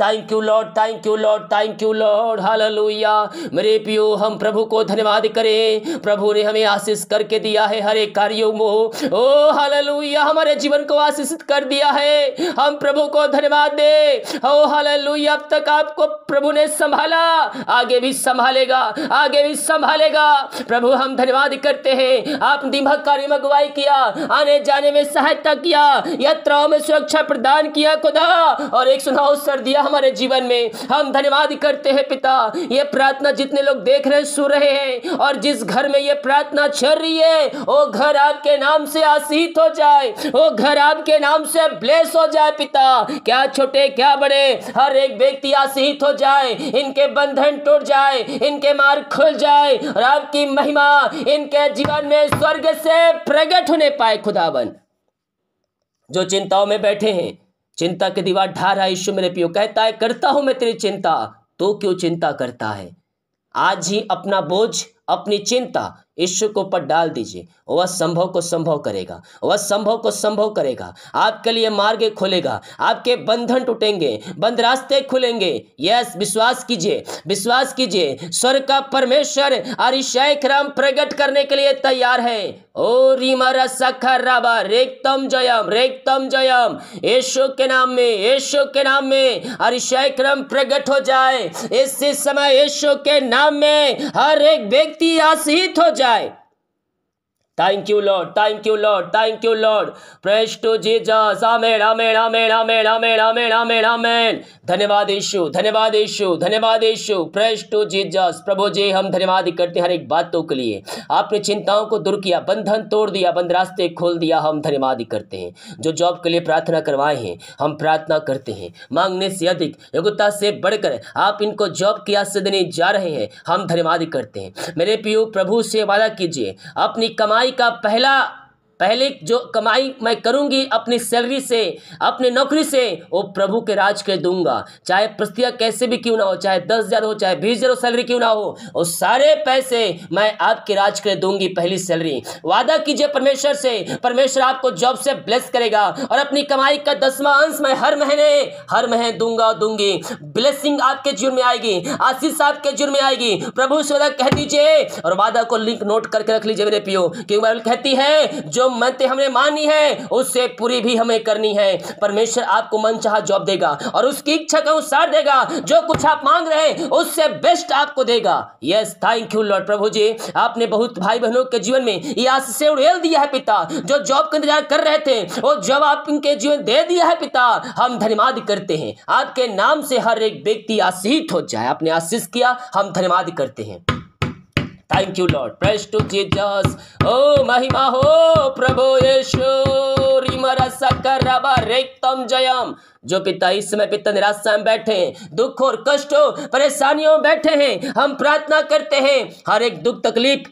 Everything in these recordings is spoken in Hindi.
Thank you lord thank you lord thank you lord hallelujah मेरे पियो हम प्रभु को धन्यवाद करें प्रभु ने हमें आशीष करके दिया है हर एक कार्यों में ओ हालेलुया हमारे जीवन को आशीषित कर दिया है हम प्रभु को धन्यवाद दे ओ हालेलुया अब तक आपको प्रभु ने संभाला आगे भी संभालेगा आगे भी संभालेगा प्रभु हम धन्यवाद करते हैं आप दिमाग कार्य में अगुवाई किया आने जाने में सहायता किया यात्राओं में सुरक्षा प्रदान किया खुदा और एक सुनाओ सर्दी दिया हमारे जीवन में हम धन्यवाद करते हैं पिता ये प्रार्थना जितने लोग देख रहे सुन रहे हैं और जिस घर में ये प्रार्थना चल रही है वो घर आपके नाम से आशीत हो जाए वो घर आपके नाम से ब्लेस हो जाए पिता क्या छोटे क्या बड़े हर एक व्यक्ति आशीत हो जाए इनके बंधन टूट जाए इनके मार्ग खुल जाए और आपकी महिमा इनके जीवन में स्वर्ग से प्रकट होने पाए खुदाबन जो चिंताओं में बैठे हैं चिंता की दीवार ढार है यीशु मेरे पियो कहता है करता हूं मैं तेरी चिंता तो क्यों चिंता करता है आज ही अपना बोझ अपनी चिंता ईश्वर के ऊपर डाल दीजिए वह संभव को संभव करेगा वह संभव को संभव करेगा आपके लिए मार्ग खोलेगा आपके बंधन टूटेंगे बंद रास्ते खुलेंगे यस विश्वास कीजिए विश्वास कीजिए स्वर्ग का परमेश्वर अरिशय प्रकट करने के लिए तैयार है ओ रिमर सखर राबा रेगतम जयम रेगतम जयम यशो के नाम में यशो के नाम में अरिशय क्रम प्रकट हो जाए इस समय यशो के नाम में हर एक व्यक्ति व्यक्ति आशीत हो जाए Thank you, Lord. Thank you, Lord. Thank you, Lord. Praise to Jesus. Amen. Amen. Amen. Amen. Amen. Amen. Amen. Amen. धन्यवाद यीशु धन्यवाद यीशु धन्यवाद यीशु प्रेस टू जीजस प्रभु जी हम धन्यवाद करते हैं हर एक बातों के लिए आपने चिंताओं को दूर किया बंधन तोड़ दिया बंद रास्ते खोल दिया हम धन्यवाद करते हैं जो जॉब के लिए प्रार्थना करवाए हैं हम प्रार्थना करते हैं मांगने से अधिक योग्यता से बढ़कर आप इनको जॉब की आशा देने जा रहे हैं हम धन्यवाद करते हैं मेरे पियो प्रभु से वादा कीजिए अपनी कमाई का पहला पहले जो कमाई मैं करूंगी अपनी सैलरी से अपने नौकरी से वो प्रभु के राज के दूंगा चाहे प्रस्तिया कैसे भी क्यों ना हो चाहे दस हज़ार हो चाहे बीस हज़ार हो सैलरी क्यों ना हो वो सारे पैसे मैं आपके राज के दूंगी पहली सैलरी वादा कीजिए परमेश्वर से परमेश्वर आपको जॉब से ब्लेस करेगा और अपनी कमाई का दसवा अंश मैं हर महीने हर महीने दूंगा दूंगी ब्लेसिंग आपके जीवन में आएगी आशीष आपके जीवन में आएगी प्रभु से कह दीजिए और वादा को लिंक नोट करके रख लीजिए मेरे पियो क्योंकि कहती है जो मनते हमने मानी है उससे पूरी भी हमें करनी है परमेश्वर आपको मन चाह जॉब देगा और उसकी इच्छा का अनुसार देगा जो कुछ आप मांग रहे हैं उससे बेस्ट आपको देगा यस थैंक यू लॉर्ड प्रभु जी आपने बहुत भाई बहनों के जीवन में ये आशीष उड़ेल दिया है पिता जो जॉब का इंतजार कर रहे थे वो जॉब आप इनके जीवन दे दिया है पिता हम धन्यवाद करते हैं आपके नाम से हर एक व्यक्ति आशीष हो जाए आपने आशीष किया हम धन्यवाद करते हैं thank you lord praise to Jesus ओ महिमा हो प्रभु यीशु जयम जो पिता इस समय पिता निराशा में बैठे हैं दुख और कष्टों परेशानियों में बैठे हैं हम प्रार्थना करते हैं हर एक दुख तकलीफ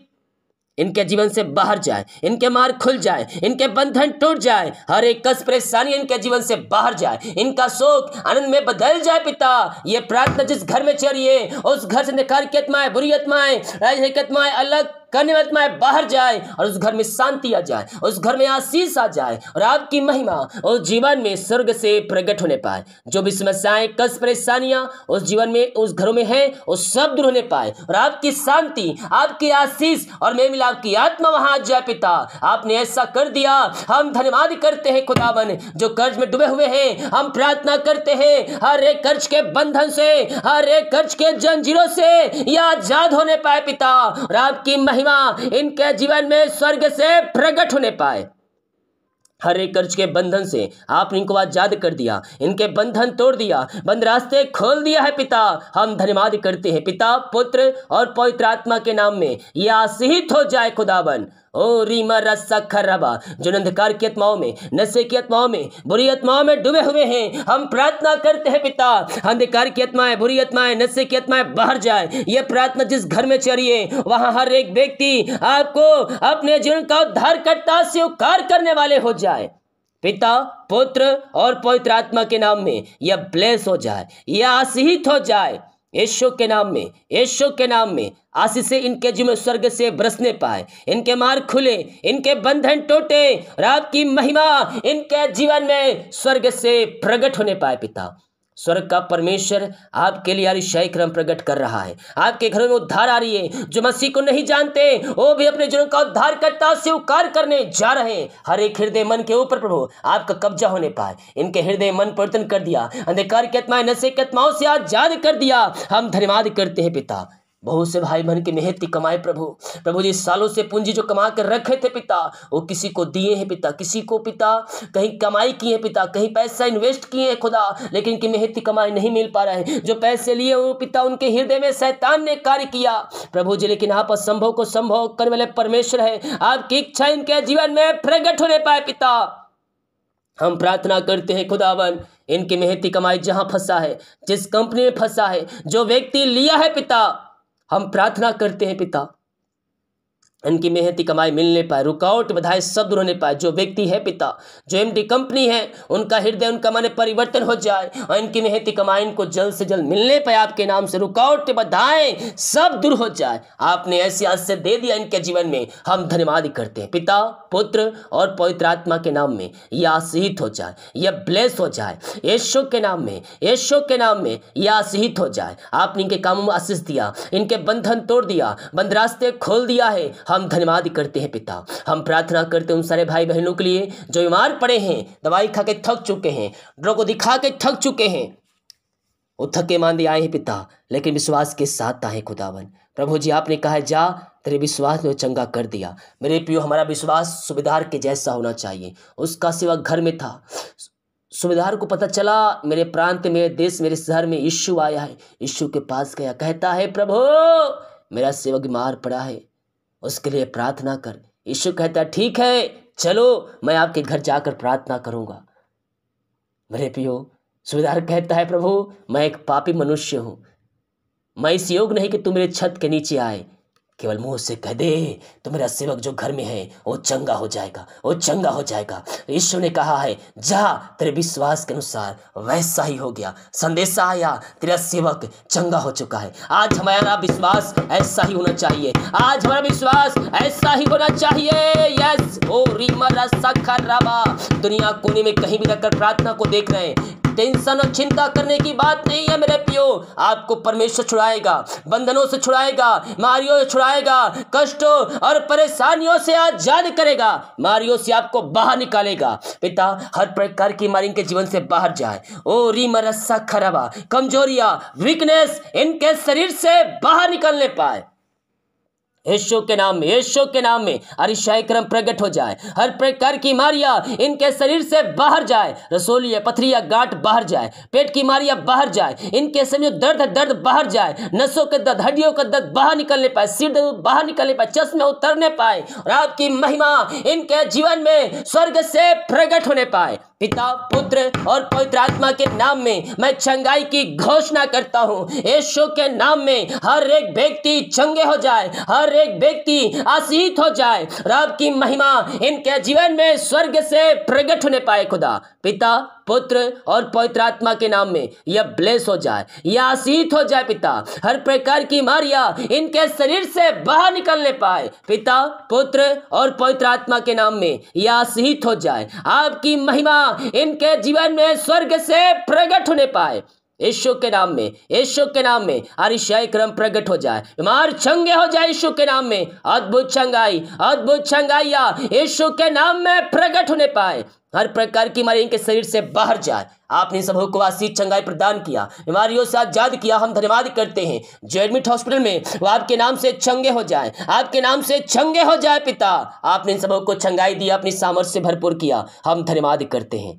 इनके जीवन से बाहर जाए इनके मार खुल जाए इनके बंधन टूट जाए हर एक कस परेशानी इनके जीवन से बाहर जाए इनका शोक आनंद में बदल जाए पिता ये प्रार्थना जिस घर में चलिए उस घर से निकाल के आत्माएं बुरी आत्माएं राजनीतिक आत्माएं अलग करने कन्वर्तमय बाहर जाए और उस घर में शांति आ जाए उस घर में आशीष आ जाए और आपकी महिमा उस जीवन में स्वर्ग से प्रकट होने पाए जो भी समस्याएं कस परेशानियां उस जीवन में उस घरों में हैं उस सब दूर होने पाए और आपकी शांति आपकी आशीष और मैं मिला आपकी आत्मा वहां आ जाए पिता आपने ऐसा कर दिया हम धन्यवाद करते हैं खुदावन जो कर्ज में डूबे हुए हैं हम प्रार्थना करते हैं हर एक कर्ज के बंधन से हर एक कर्ज के जंजीरों से या आजाद होने पाए पिता और आपकी महिमा महिमा इनके जीवन में स्वर्ग से प्रकट होने पाए हर एक कर्ज के बंधन से आपने इनको आजाद कर दिया इनके बंधन तोड़ दिया बंद रास्ते खोल दिया है पिता हम धन्यवाद करते हैं पिता पुत्र और पवित्र आत्मा के नाम में यह हो जाए खुदाबन ओ रीमा रस्सा खराबा जो अंधकार की आत्माओं में नशे की आत्माओं में बुरी आत्माओं में डूबे हुए हैं हम प्रार्थना करते हैं पिता अंधकार की आत्माएं बुरी आत्माएं नशे की आत्माएं बाहर जाए ये प्रार्थना जिस घर में चलिए वहां हर एक व्यक्ति आपको अपने जीवन का उद्धार करता स्वीकार करने वाले हो जाए पिता पुत्र और पवित्र आत्मा के नाम में यह ब्लेस हो जाए यह आशीष हो जाए यशो के नाम में यशो के नाम में आशीष इनके जुम्मे स्वर्ग से बरसने पाए इनके मार्ग खुले इनके बंधन टूटे और आपकी महिमा इनके जीवन में स्वर्ग से प्रकट होने पाए पिता स्वर्ग का परमेश्वर आपके लिए अरिशाई क्रम प्रकट कर रहा है आपके घरों में उद्धार आ रही है जो मसीह को नहीं जानते वो भी अपने जीवन का उद्धार करता स्वीकार करने जा रहे हैं हर एक हृदय मन के ऊपर प्रभु आपका कब्जा होने पाए इनके हृदय मन परिवर्तन कर दिया अंधकार की आत्माएं नशे की आत्माओं से आजाद कर दिया हम धन्यवाद करते हैं पिता बहुत से भाई बहन की की कमाए प्रभु प्रभु जी सालों से पूंजी जो कमा कर रखे थे पिता वो किसी को दिए हैं पिता किसी को पिता कहीं कमाई किए हैं पिता कहीं पैसा इन्वेस्ट किए हैं खुदा लेकिन की की कमाई नहीं मिल पा रहा है जो पैसे लिए वो पिता उनके हृदय में शैतान ने कार्य किया प्रभु जी लेकिन आप असंभव को संभव करने वाले परमेश्वर है आपकी इच्छा इनके जीवन में प्रकट होने पाए पिता हम प्रार्थना करते हैं खुदावन इनकी मेहनती कमाई जहाँ फंसा है जिस कंपनी में फंसा है जो व्यक्ति लिया है पिता हम प्रार्थना करते हैं पिता उनकी मेहनती कमाई मिलने पाए रुकावट बधाई शब्द होने पाए जो व्यक्ति है पिता जो एमडी कंपनी है उनका हृदय उनका मन परिवर्तन हो जाए और इनकी मेहनती कमाई इनको जल्द से जल्द मिलने पाए आपके नाम से रुकावट बधाएं सब दूर हो जाए आपने ऐसी आश्चर्य दे दिया इनके जीवन में हम धन्यवाद करते हैं पिता पुत्र और पवित्र आत्मा के नाम में यह आशीत हो जाए यह ब्लेस हो जाए यशो के नाम में यशो के नाम में यह आशीत हो जाए आपने इनके कामों में आशीष दिया इनके बंधन तोड़ दिया बंद रास्ते खोल दिया है हम धन्यवाद करते हैं पिता हम प्रार्थना करते हैं उन सारे भाई बहनों के लिए जो बीमार पड़े हैं दवाई खा के थक चुके हैं ड्रग को दिखा के थक चुके हैं वो थके मांदे आए हैं पिता लेकिन विश्वास के साथ आए खुदावन प्रभु जी आपने कहा जा तेरे विश्वास ने चंगा कर दिया मेरे पियो हमारा विश्वास सुबेदार के जैसा होना चाहिए उसका सेवा घर में था सुबेदार को पता चला मेरे प्रांत में देश मेरे शहर में यीशु आया है यीशु के पास गया कहता है प्रभु मेरा सेवक बीमार पड़ा है उसके लिए प्रार्थना कर यीशु कहता है ठीक है चलो मैं आपके घर जाकर प्रार्थना करूंगा मेरे पियो सुविधार कहता है प्रभु मैं एक पापी मनुष्य हूं मैं इस योग नहीं कि तुम मेरे छत के नीचे आए केवल मुंह से कह दे तो मेरा सेवक जो घर में है वो चंगा हो जाएगा वो चंगा हो जाएगा ईश्वर ने कहा है जा तेरे विश्वास के अनुसार वैसा ही हो गया संदेश आया तेरा सेवक चंगा हो चुका है आज हमारा विश्वास ऐसा ही होना चाहिए आज हमारा विश्वास ऐसा ही होना चाहिए यस ओ दुनिया कोने में कहीं भी रखकर प्रार्थना को देख रहे हैं टेंशन और चिंता करने की बात नहीं है मेरे पियो आपको परमेश्वर छुड़ाएगा बंधनों से छुड़ाएगा मारियो छुड़ा छुड़ाएगा कष्टों और परेशानियों से आजाद करेगा मारियों से आपको बाहर निकालेगा पिता हर प्रकार की मारिंग के जीवन से बाहर जाए ओ रीम खराबा कमजोरिया वीकनेस इनके शरीर से बाहर निकलने पाए यीशु के नाम में यीशु के नाम में अरिशाय क्रम प्रकट हो जाए हर प्रकार की मारिया इनके शरीर से बाहर जाए रसोलिया पथरिया गांठ बाहर जाए पेट की मारिया बाहर जाए इनके समय दर्द दर्द बाहर जाए नसों के दर्द हड्डियों का दर्द बाहर निकलने पाए सिर दर्द बाहर निकलने पाए चश्मे उतरने पाए और आपकी महिमा इनके जीवन में स्वर्ग से प्रकट होने पाए पिता पुत्र और पवित्र आत्मा के नाम में मैं चंगाई की घोषणा करता हूँ यीशु के नाम में हर एक व्यक्ति चंगे हो जाए हर एक व्यक्ति आशीत हो जाए रब की महिमा इनके जीवन में स्वर्ग से प्रकट होने पाए खुदा पिता पुत्र और पवित्र आत्मा के नाम में यह ब्लेस हो जाए यह आशीत हो जाए पिता हर प्रकार की मारिया इनके शरीर से बाहर निकलने पाए पिता पुत्र और पवित्र आत्मा के नाम में यह आशीत हो जाए आपकी महिमा इनके जीवन में स्वर्ग से प्रकट होने पाए ईश्व के नाम में ईश्व के नाम में अरिशय क्रम प्रकट हो जाए मार छंगे हो जाए ईश्व के नाम में अद्भुत चंगाई अद्भुत चंगाइया ईश्व के नाम में प्रकट होने पाए हर प्रकार की बीमारी इनके शरीर से बाहर जाए आपने सब को आशीष चंगाई प्रदान किया बीमारियों से आजाद किया हम धन्यवाद करते हैं जो एडमिट हॉस्पिटल में वो आपके नाम से चंगे हो जाए आपके नाम से चंगे हो जाए पिता आपने इन सबों को चंगाई दी अपनी सामर्थ्य से भरपूर किया हम धन्यवाद करते हैं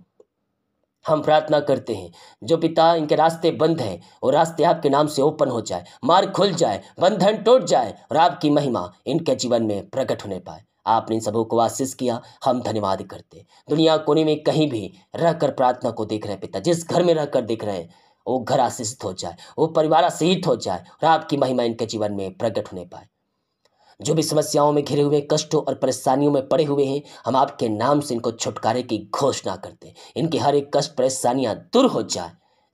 हम प्रार्थना करते हैं जो पिता इनके रास्ते बंद हैं और रास्ते आपके नाम से ओपन हो जाए मार्ग खुल जाए बंधन टूट जाए और आपकी महिमा इनके जीवन में प्रकट होने पाए आपने इन सबों को आशीष किया हम धन्यवाद करते दुनिया कोने में कहीं भी रहकर प्रार्थना को देख रहे पिता जिस घर में रहकर देख रहे हैं वो घर आशीषित हो जाए वो परिवार आशीषित हो जाए और आपकी महिमा इनके जीवन में प्रकट होने पाए जो भी समस्याओं में घिरे हुए कष्टों और परेशानियों में पड़े हुए हैं हम आपके नाम से इनको छुटकारे की घोषणा करते हैं इनके हर एक कष्ट परेशानियां दूर हो जाए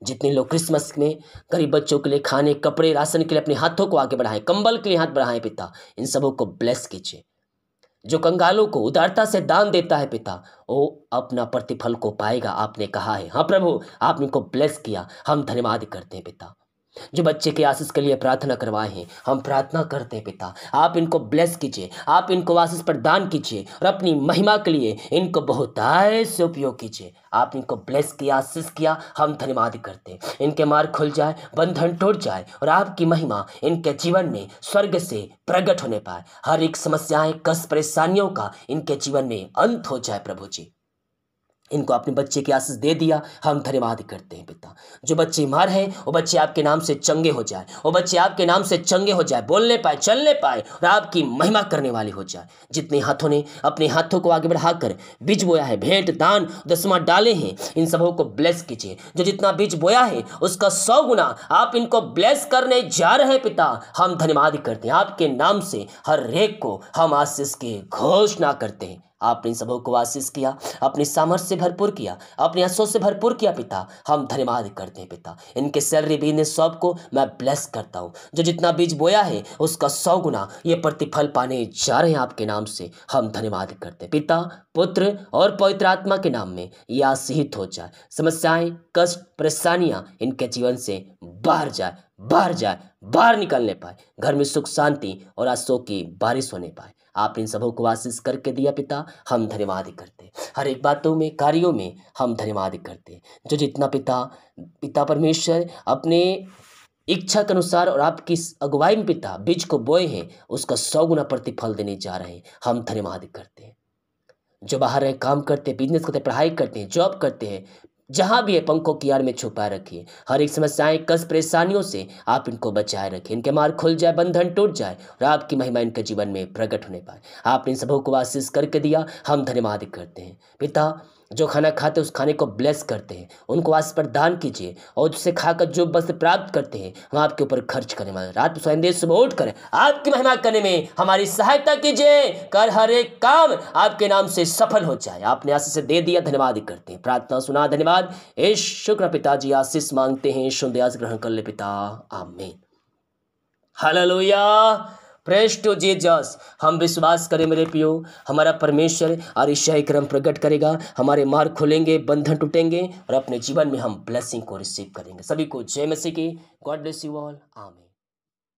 जितने लोग क्रिसमस में गरीब बच्चों के लिए खाने कपड़े राशन के लिए अपने हाथों को आगे बढ़ाएं कंबल के लिए हाथ बढ़ाएं पिता इन सबों को ब्लेस कीजिए जो कंगालों को उदारता से दान देता है पिता वो अपना प्रतिफल को पाएगा आपने कहा है हाँ प्रभु आपने को ब्लेस किया हम धन्यवाद करते हैं पिता जो बच्चे के आशीष के लिए प्रार्थना करवाए हैं हम प्रार्थना करते हैं पिता आप इनको ब्लेस कीजिए आप इनको आशीष प्रदान कीजिए और अपनी महिमा के लिए इनको बहुत से उपयोग कीजिए आप इनको ब्लेस किया आशीष किया हम धन्यवाद करते हैं इनके मार्ग खुल जाए बंधन टूट जाए और आपकी महिमा इनके जीवन में स्वर्ग से प्रकट होने पाए हर एक समस्याएं कष्ट परेशानियों का इनके जीवन में अंत हो जाए प्रभु जी इनको अपने बच्चे की आशीष दे दिया हम धन्यवाद करते हैं पिता जो बच्चे मार हैं वो बच्चे आपके नाम से चंगे हो जाए वो बच्चे आपके नाम से चंगे हो जाए बोलने पाए चलने पाए और आपकी महिमा करने वाले हो जाए जितने हाथों ने अपने हाथों को आगे बढ़ाकर बीज बोया है भेंट दान दसमा डाले हैं इन सबों को ब्लेस कीजिए जो जितना बीज बोया है उसका सौ गुना आप इनको ब्लेस करने जा रहे हैं पिता हम धन्यवाद करते हैं आपके नाम से हर रेक को हम आशीष की घोषणा करते हैं आपने सबों को आशीष किया अपने सामर्थ्य से भरपूर किया अपने आंसू से भरपूर किया पिता हम धन्यवाद करते हैं पिता इनके सैलरी बीजने सब को मैं ब्लेस करता हूँ जो जितना बीज बोया है उसका सौ गुना ये प्रतिफल पाने जा रहे हैं आपके नाम से हम धन्यवाद करते हैं पिता पुत्र और पवित्र आत्मा के नाम में ये आशीहित हो जाए समस्याएँ कष्ट परेशानियाँ इनके जीवन से बाहर जाए बाहर जाए बाहर निकलने पाए घर में सुख शांति और आंसू की बारिश होने पाए आपने सबों को आशीष करके दिया पिता हम धन्यवाद करते हर एक बातों में कार्यों में हम धन्यवाद करते जो जितना पिता पिता परमेश्वर अपने इच्छा के अनुसार और आपकी अगुवाई में पिता बीज को बोए हैं उसका सौ गुना प्रतिफल देने जा रहे हैं हम धन्यवाद करते हैं जो बाहर रहे काम करते हैं बिजनेस करते हैं पढ़ाई करते हैं जॉब करते हैं जहाँ भी है पंखों की आड़ में छुपा रखिए हर एक समस्याएं कस परेशानियों से आप इनको बचाए रखें इनके मार्ग खुल जाए बंधन टूट जाए और आपकी महिमा इनके जीवन में प्रकट होने पाए आपने इन सबों को आशीष करके दिया हम धन्यवाद करते हैं पिता जो खाना खाते उस खाने को ब्लेस करते हैं उनको आज दान कीजिए और उससे खाकर जो बस प्राप्त करते हैं वह आपके ऊपर खर्च करें रात सुबह उठ करें आपकी महिमा करने में हमारी सहायता कीजिए कर हर एक काम आपके नाम से सफल हो जाए आपने आशीष दे दिया धन्यवाद करते हैं प्रार्थना सुना धन्यवाद ये शुक्र पिताजी आशीष मांगते हैं शुद्ध ग्रहण कर ले पिता आमीन हालेलुया प्रेस टू जस हम विश्वास करें मेरे पियो हमारा परमेश्वर और क्रम प्रकट करेगा हमारे मार्ग खुलेंगे बंधन टूटेंगे और अपने जीवन में हम ब्लेसिंग को रिसीव करेंगे सभी को जय मसी की गॉड ब्लेस यू ऑल आम